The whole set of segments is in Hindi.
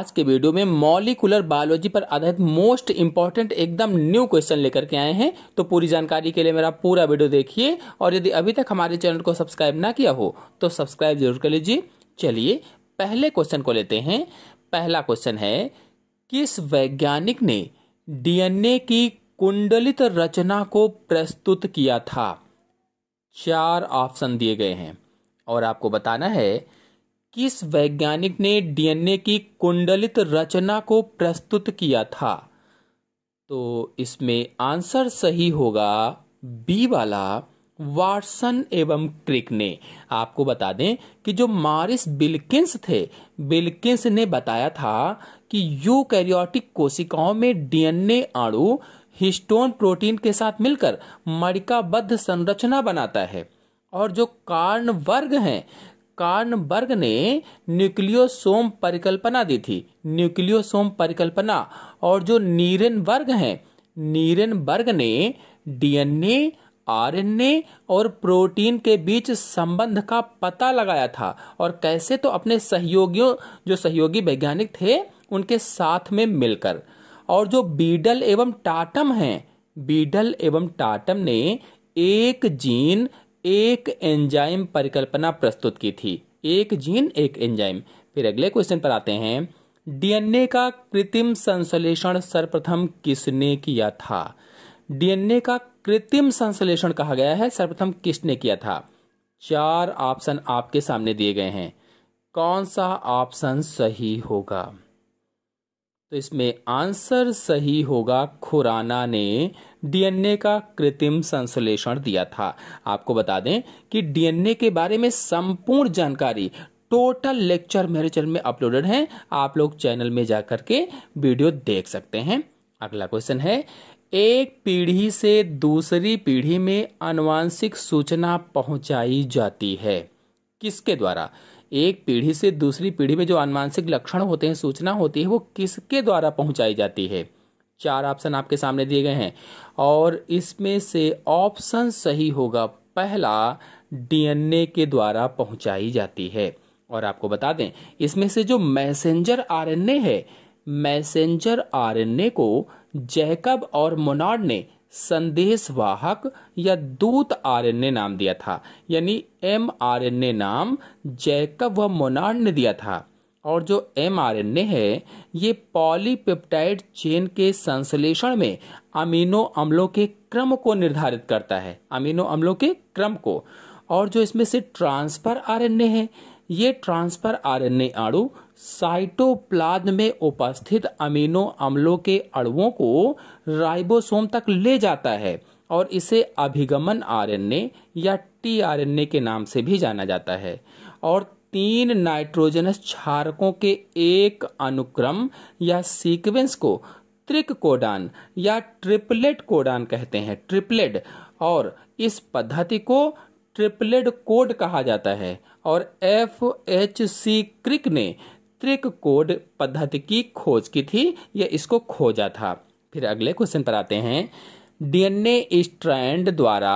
आज के वीडियो में मॉलिकुलर बायोलॉजी पर आधारित मोस्ट इंपॉर्टेंट एकदम न्यू क्वेश्चन लेकर के आए हैं तो पूरी जानकारी के लिए मेरा पूरा वीडियो देखिए और यदि अभी तक हमारे चैनल को सब्सक्राइब ना किया हो तो सब्सक्राइब जरूर कर लीजिए चलिए पहले क्वेश्चन को लेते हैं पहला क्वेश्चन है किस वैज्ञानिक ने डीएनए की कुंडलित रचना को प्रस्तुत किया था चार ऑप्शन दिए गए हैं और आपको बताना है किस वैज्ञानिक ने डीएनए की कुंडलित रचना को प्रस्तुत किया था तो इसमें आंसर सही होगा बी वाला वाटसन एवं क्रिक ने आपको बता दें कि जो मारिस बिल्किंस थे बिल्किंस ने बताया था कि यूकैरियोटिक कोशिकाओं में डीएनए अणु हिस्टोन प्रोटीन के साथ मिलकर मरिकाबद्ध संरचना बनाता है और जो कार्न वर्ग हैं कार्नबर्ग ने न्यूक्लियोसोम परिकल्पना दी थी न्यूक्लियोसोम परिकल्पना और जो है नीरन वर्ग ने डीएनए आरएनए और प्रोटीन के बीच संबंध का पता लगाया था और कैसे तो अपने सहयोगियों जो सहयोगी वैज्ञानिक थे उनके साथ में मिलकर और जो बीडल एवं टाटम हैं बीडल एवं टाटम ने एक जीन एक एंजाइम परिकल्पना प्रस्तुत की थी एक जीन एक एंजाइम फिर अगले क्वेश्चन पर आते हैं डीएनए का कृत्रिम संश्लेषण सर्वप्रथम किसने किया था डीएनए का कृत्रिम संश्लेषण कहा गया है सर्वप्रथम किसने किया था चार ऑप्शन आपके सामने दिए गए हैं कौन सा ऑप्शन सही होगा तो इसमें आंसर सही होगा खुराना ने डीएनए का कृत्रिम संश्लेषण दिया था आपको बता दें कि डीएनए के बारे में संपूर्ण जानकारी टोटल लेक्चर मेरे चैनल में अपलोडेड है आप लोग चैनल में जाकर के वीडियो देख सकते हैं अगला क्वेश्चन है एक पीढ़ी से दूसरी पीढ़ी में अनुवांशिक सूचना पहुंचाई जाती है किसके द्वारा एक पीढ़ी से दूसरी पीढ़ी में जो अनुवांशिक लक्षण होते हैं सूचना होती है वो किसके द्वारा पहुंचाई जाती है चार ऑप्शन आपके सामने दिए गए हैं और इसमें से ऑप्शन सही होगा पहला डीएनए के द्वारा पहुंचाई जाती है और आपको बता दें इसमें से जो मैसेंजर आरएनए है मैसेंजर आरएनए को जैकब और मोनार्ड ने संदेशवाहक या दूत आरएनए नाम दिया था यानी एमआरएनए नाम जैकब व मोनार्ड ने दिया था और जो एम आर एन ए है ये पॉलीपेप्टाइड चेन के संश्लेषण में अमीनो अम्लों के क्रम को निर्धारित करता है अमीनो अम्लों के क्रम को और जो इसमें से ट्रांसफर आर एन ए है ये ट्रांसफर आर एन ए अणु साइटोप्लाज्म में उपस्थित अमीनो अम्लों के अणुओं को राइबोसोम तक ले जाता है और इसे अभिगमन आरएनए या टीआरएनए के नाम से भी जाना जाता है और तीन नाइट्रोजनस क्षारकों के एक अनुक्रम या सीक्वेंस को त्रिक कोडान या ट्रिपलेट कोडान कहते हैं ट्रिपलेट और इस पद्धति को ट्रिपलेट कोड कहा जाता है और एफ एच सी क्रिक ने त्रिक कोड पद्धति की खोज की थी या इसको खोजा था फिर अगले क्वेश्चन पर आते हैं डीएनए स्ट्रैंड द्वारा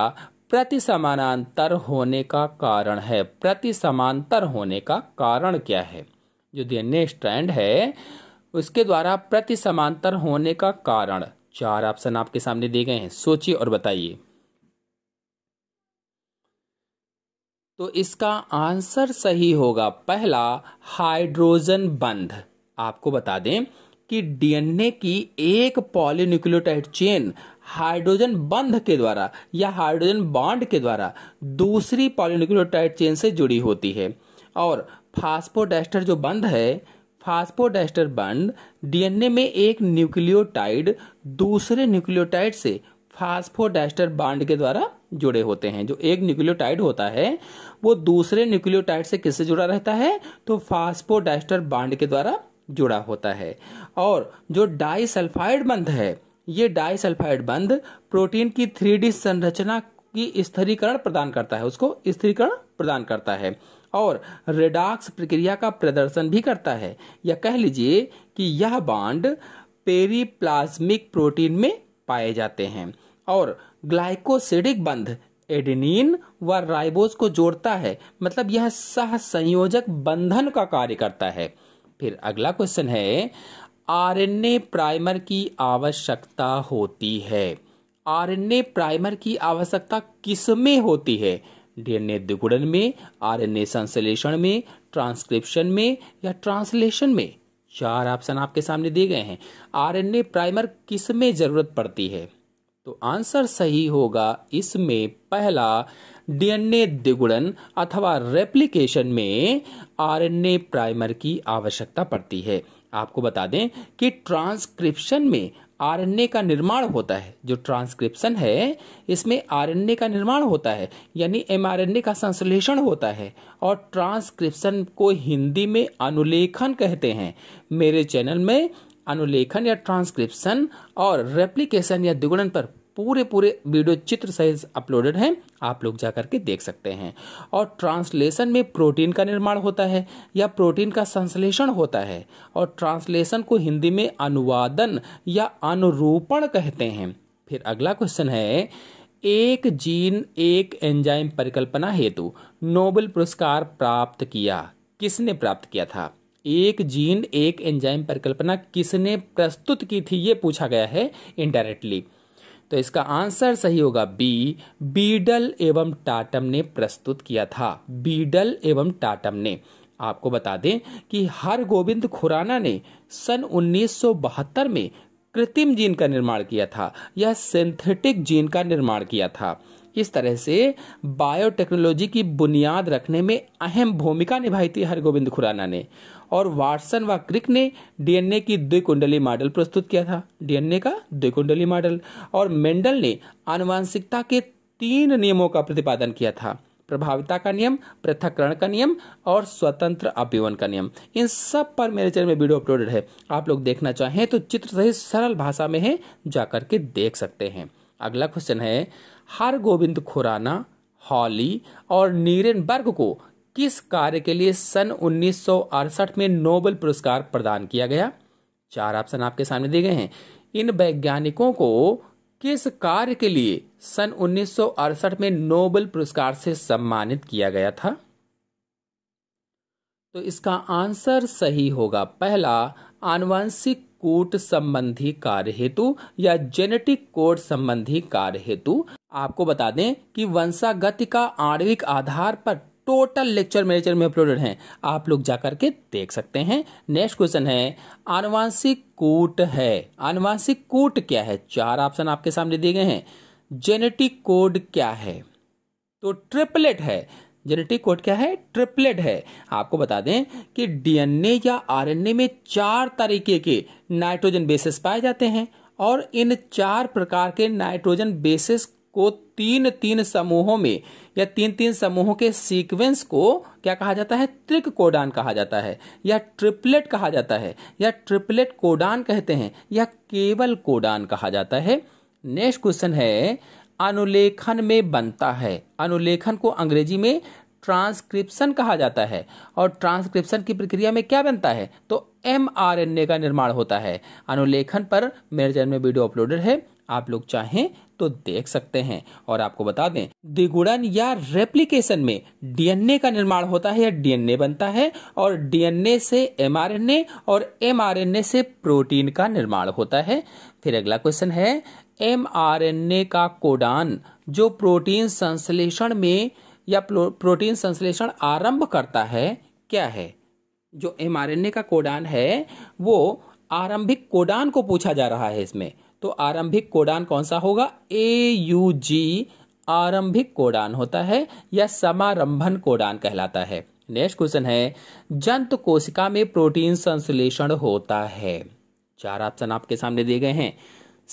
प्रति समानांतर होने का कारण है प्रति समांतर होने का कारण क्या है जो डीएनए स्ट्रैंड है उसके द्वारा प्रति समांतर होने का कारण चार ऑप्शन आपके सामने दिए गए हैं सोचिए और बताइए तो इसका आंसर सही होगा पहला हाइड्रोजन बंध आपको बता दें कि डीएनए की एक पॉलीन्यूक्लियोटाइड चेन हाइड्रोजन बंध के द्वारा या हाइड्रोजन बॉन्ड के द्वारा दूसरी पॉलीन्यूक्लियोटाइड चेन से जुड़ी होती है और फास्फोडेस्टर जो बंध है फास्फोडेस्टर बंध डीएनए में एक न्यूक्लियोटाइड दूसरे न्यूक्लियोटाइड से फास्फोडेस्टर बांड के द्वारा जुड़े होते हैं जो एक न्यूक्लियोटाइड होता है वो दूसरे न्यूक्लियोटाइड से किससे जुड़ा रहता है तो फास्फोडेस्टर बांड के द्वारा जुड़ा होता है और जो डाइसल्फाइड बंध है ये डाइसल्फाइड बंध प्रोटीन की थ्री संरचना की स्थिरीकरण प्रदान करता है उसको स्थिरीकरण प्रदान करता है और रेडाक्स प्रक्रिया का प्रदर्शन भी करता है या कह लीजिए कि यह बांड पेरीप्लाज्मिक प्रोटीन में पाए जाते हैं और ग्लाइकोसिडिक बंध एडिनिन व राइबोस को जोड़ता है मतलब यह सह संयोजक बंधन का कार्य करता है फिर अगला क्वेश्चन है आरएनए प्राइमर की आवश्यकता होती है आरएनए प्राइमर की आवश्यकता किस में होती है डीएनए द्विगुणन में आरएनए संश्लेषण में ट्रांसक्रिप्शन में या ट्रांसलेशन में चार ऑप्शन आपके सामने दिए गए हैं आरएनए प्राइमर किस में जरूरत पड़ती है तो आंसर सही होगा इसमें पहला डीएनए द्विगुणन अथवा रेप्लिकेशन में आरएनए प्राइमर की आवश्यकता पड़ती है आपको बता दें कि ट्रांसक्रिप्शन में आरएनए का निर्माण होता है जो ट्रांसक्रिप्शन है इसमें आरएनए का निर्माण होता है यानी एमआरएनए का संश्लेषण होता है और ट्रांसक्रिप्शन को हिंदी में अनुलेखन कहते हैं मेरे चैनल में अनुलेखन या ट्रांसक्रिप्शन और रेप्लिकेशन या दुगुणन पर पूरे पूरे वीडियो चित्र सहित अपलोडेड हैं आप लोग जा करके देख सकते हैं और ट्रांसलेशन में प्रोटीन का निर्माण होता है या प्रोटीन का संश्लेषण होता है और ट्रांसलेशन को हिंदी में अनुवादन या अनुरूपण कहते हैं फिर अगला क्वेश्चन है एक जीन एक एंजाइम परिकल्पना हेतु नोबेल पुरस्कार प्राप्त किया किसने प्राप्त किया था एक जीन एक एंजाइम परिकल्पना किसने प्रस्तुत की थी ये पूछा गया है इनडायरेक्टली तो इसका आंसर सही होगा बी बीडल एवं टाटम ने प्रस्तुत किया था बीडल एवं टाटम ने आपको बता दें कि हर गोविंद खुराना ने सन 1972 में कृत्रिम जीन का निर्माण किया था या सिंथेटिक जीन का निर्माण किया था इस तरह से बायोटेक्नोलॉजी की बुनियाद रखने में अहम भूमिका निभाई थी हरगोविंद खुराना ने और वाटसन व क्रिक ने डीएनए की द्विकुंडली मॉडल प्रस्तुत किया था डीएनए का द्विकुंडली मॉडल और मेंडल ने आनुवांशिकता के तीन नियमों का प्रतिपादन किया था प्रभाविता का नियम पृथककरण का नियम और स्वतंत्र अपीवन का नियम इन सब पर मेरे चैनल में वीडियो अपलोडेड है आप लोग देखना चाहें तो चित्र सहित सरल भाषा में है जाकर के देख सकते हैं अगला क्वेश्चन है हर गोविंद खुराना हॉली और नीरनबर्ग को किस कार्य के लिए सन उन्नीस में नोबेल पुरस्कार प्रदान किया गया चार ऑप्शन आपके सामने दिए गए हैं इन वैज्ञानिकों को किस कार्य के लिए सन 1968 में नोबेल पुरस्कार से सम्मानित किया गया था तो इसका आंसर सही होगा पहला आनुवंशिक कोट संबंधी कार्य हेतु या जेनेटिक कोड संबंधी कार्य हेतु आपको बता दें कि वंशागति का आणविक आधार पर टोटल लेक्चर मेरे चैनल में अपलोडेड हैं आप लोग जाकर के देख सकते हैं नेक्स्ट क्वेश्चन है आनुवांशिक कूट है आनुवांशिक कूट क्या है चार ऑप्शन आपके सामने दिए गए हैं जेनेटिक कोड क्या है तो ट्रिपलेट है जेनेटिक कोड क्या है ट्रिपलेट है आपको बता दें कि डीएनए या आरएनए में चार तरीके के नाइट्रोजन बेसिस पाए जाते हैं और इन चार प्रकार के नाइट्रोजन बेसिस को तीन तीन समूहों में या तीन तीन समूहों के सीक्वेंस को क्या कहा जाता है त्रिक कोडान कहा जाता है या ट्रिपलेट कहा जाता है या ट्रिपलेट कोडान कहते हैं या केवल कोडान कहा जाता है नेक्स्ट क्वेश्चन है अनुलेखन में बनता है अनुलेखन को अंग्रेजी में ट्रांसक्रिप्शन कहा जाता है और ट्रांसक्रिप्शन की प्रक्रिया में क्या बनता है तो एम का निर्माण होता है अनुलेखन पर मेरे चैनल में वीडियो अपलोडेड है आप लोग चाहें तो देख सकते हैं और आपको बता दें द्विगुणन या रेप्लिकेशन में डीएनए का निर्माण होता है या डीएनए बनता है और डीएनए से एमआरएनए और एमआरएनए से प्रोटीन का निर्माण होता है फिर अगला क्वेश्चन है एमआरएनए का कोडान जो प्रोटीन संश्लेषण में या प्रोटीन संश्लेषण आरंभ करता है क्या है जो एम का कोडान है वो आरंभिक कोडान को पूछा जा रहा है इसमें तो आरंभिक कोडान कौन सा होगा ए यू जी आरंभिक कोडान होता है या समारंभन कोडान कहलाता है नेक्स्ट क्वेश्चन है जंतु कोशिका में प्रोटीन संश्लेषण होता है चार ऑप्शन आपके सामने दिए गए हैं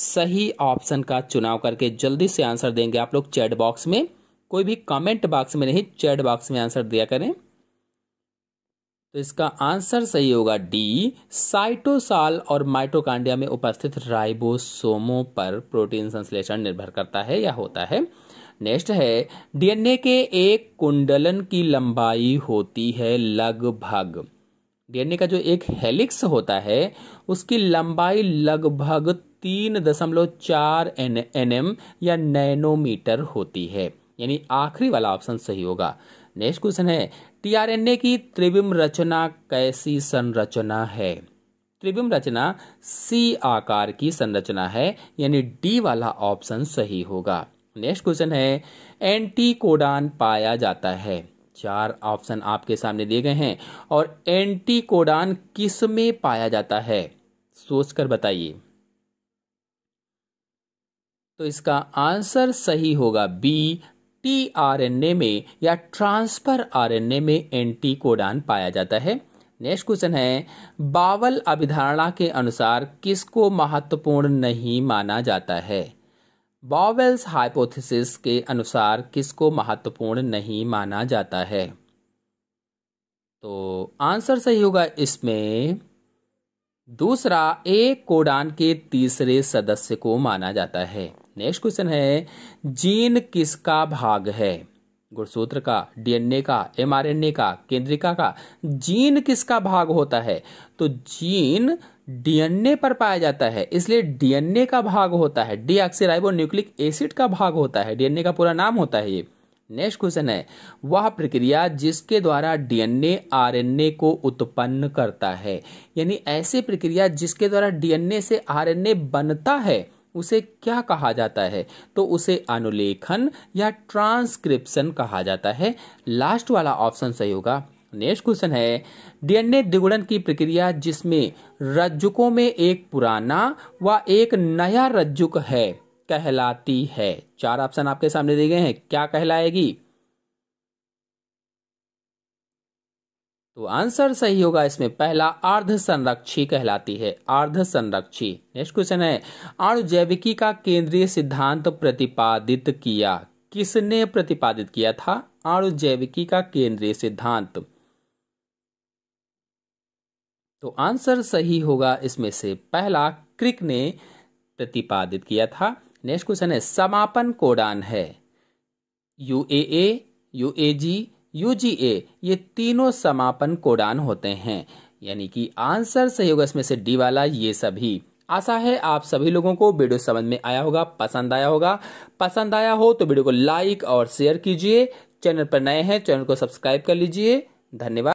सही ऑप्शन का चुनाव करके जल्दी से आंसर देंगे आप लोग चैट बॉक्स में कोई भी कमेंट बॉक्स में नहीं चैट बॉक्स में आंसर दिया करें तो इसका आंसर सही होगा डी साइटोसाल और माइटोकांडिया में उपस्थित राइबोसोमों पर प्रोटीन संश्लेषण निर्भर करता है या होता है नेक्स्ट है डीएनए के एक कुंडलन की लंबाई होती है लगभग डीएनए का जो एक हेलिक्स होता है उसकी लंबाई लगभग तीन दशमलव चार एन एन एम या नैनोमीटर होती है यानी आखिरी वाला ऑप्शन सही होगा नेक्स्ट क्वेश्चन है टीआरएनए की त्रिविम रचना कैसी संरचना है त्रिविम रचना सी आकार की संरचना है यानी डी वाला ऑप्शन सही होगा नेक्स्ट क्वेश्चन है एंटी कोडान पाया जाता है चार ऑप्शन आपके सामने दिए गए हैं और एंटी कोडान किस में पाया जाता है सोचकर बताइए तो इसका आंसर सही होगा बी टी ए में या ट्रांसफर ए में एंटी कोडान पाया जाता है नेक्स्ट क्वेश्चन है बावल अभिधारणा के अनुसार किसको महत्वपूर्ण नहीं माना जाता है बावेल्स हाइपोथेसिस के अनुसार किसको महत्वपूर्ण नहीं माना जाता है तो आंसर सही होगा इसमें दूसरा एक कोडान के तीसरे सदस्य को माना जाता है नेक्स्ट क्वेश्चन है जीन किसका भाग है गुणसूत्र का डीएनए का एमआरएनए का केंद्रिका का जीन किसका भाग होता है तो जीन डीएनए पर पाया जाता है इसलिए डीएनए का भाग होता है डीऑक्सीराइबो न्यूक्लिक एसिड का भाग होता है डीएनए का पूरा नाम होता है ये नेक्स्ट क्वेश्चन है वह प्रक्रिया जिसके द्वारा डीएनए आरएनए को उत्पन्न करता है यानी ऐसी प्रक्रिया जिसके द्वारा डीएनए से आरएनए बनता है उसे क्या कहा जाता है तो उसे अनुलेखन या ट्रांसक्रिप्शन कहा जाता है लास्ट वाला ऑप्शन सही होगा नेक्स्ट क्वेश्चन है डीएनए द्विगुणन की प्रक्रिया जिसमें रज्जुकों में एक पुराना व एक नया रज्जुक है कहलाती है चार ऑप्शन आपके सामने दिए गए हैं क्या कहलाएगी तो आंसर सही होगा इसमें पहला अर्ध संरक्षी कहलाती है अर्ध संरक्षी नेक्स्ट क्वेश्चन है अणुजैविकी का केंद्रीय सिद्धांत प्रतिपादित किया किसने प्रतिपादित किया था अणुजैविकी का केंद्रीय सिद्धांत तो आंसर सही होगा इसमें से पहला क्रिक ने प्रतिपादित किया था नेक्स्ट क्वेश्चन है समापन कोडान है यू ए यू ये तीनों समापन कोडान होते हैं यानी कि आंसर सही होगा इसमें से डी वाला ये सभी आशा है आप सभी लोगों को वीडियो समझ में आया होगा पसंद आया होगा पसंद आया हो तो वीडियो को लाइक और शेयर कीजिए चैनल पर नए हैं चैनल को सब्सक्राइब कर लीजिए धन्यवाद